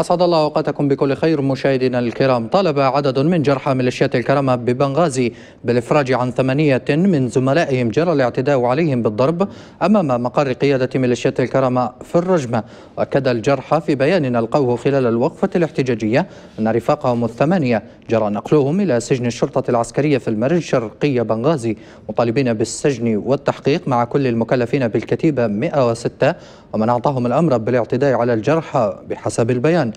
أسعد الله أوقاتكم بكل خير مشاهدينا الكرام طالب عدد من جرحى ميليشيات الكرامة ببنغازي بالإفراج عن ثمانية من زملائهم جرى الاعتداء عليهم بالضرب أمام مقر قيادة ميليشيات الكرامة في الرجمة أكد الجرحى في بيان ألقوه خلال الوقفة الاحتجاجية أن رفاقهم الثمانية جرى نقلهم إلى سجن الشرطة العسكرية في المرج الشرقية بنغازي مطالبين بالسجن والتحقيق مع كل المكلفين بالكتيبة 106 ومن أعطاهم الأمر بالاعتداء على الجرحى بحسب البيان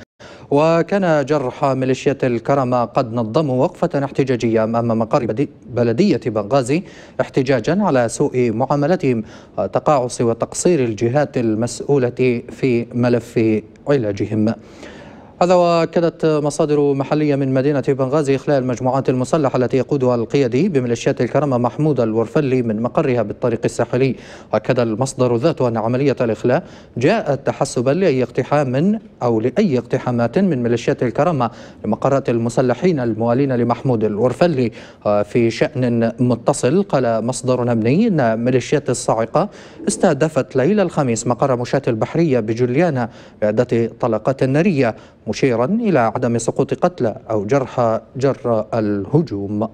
وكان جرح ميليشيا الكرامة قد نظموا وقفة احتجاجية أمام مقر بلدية بنغازي احتجاجا على سوء معاملتهم وتقاعس وتقصير الجهات المسؤولة في ملف علاجهم هذا وأكدت مصادر محلية من مدينة بنغازي إخلاء المجموعات المسلحة التي يقودها القيادي بميليشيات الكرامة محمود الورفلي من مقرها بالطريق الساحلي أكد المصدر ذاته أن عملية الإخلاء جاءت تحسبا لأي اقتحام أو لأي اقتحامات من ميليشيات الكرامة لمقرات المسلحين الموالين لمحمود الورفلي في شأن متصل قال مصدر أمني أن ميليشيات الصاعقة استهدفت ليلة الخميس مقر مشاة البحرية بجوليانا بعدة طلقات نارية مشيرا إلى عدم سقوط قتلى أو جرحى جراء الهجوم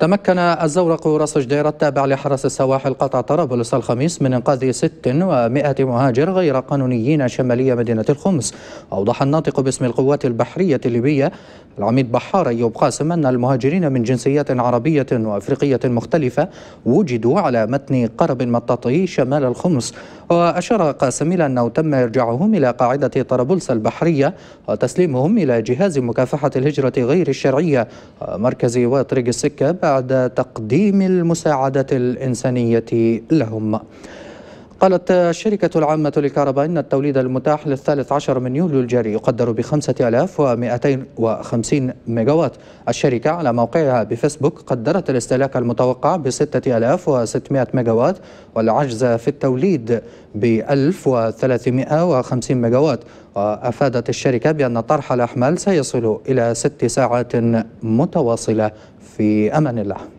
تمكن الزورق راس جدير التابع لحرس السواحل قطع طرابلس الخميس من إنقاذ 600 مهاجر غير قانونيين شمالي مدينة الخمس أوضح الناطق باسم القوات البحرية الليبية العميد بحار أيوب قاسم أن المهاجرين من جنسيات عربية وأفريقية مختلفة وجدوا على متن قرب مطاطي شمال الخمس وأشار قاسم إلى أنه تم إرجاعهم إلى قاعدة طرابلس البحرية وتسليمهم إلى جهاز مكافحة الهجرة غير الشرعية مركز وطريق السكة بعد تقديم المساعدة الإنسانية لهم قالت الشركة العامة للكهرباء أن التوليد المتاح للثالث عشر من يوليو الجاري يقدر ب 5250 ميجاوات الشركة على موقعها بفيسبوك قدرت الاستهلاك المتوقع ب 6600 ميجاوات والعجز في التوليد ب 1350 ميجاوات وأفادت الشركة بأن طرح الأحمال سيصل إلى ست ساعات متواصلة في أمان الله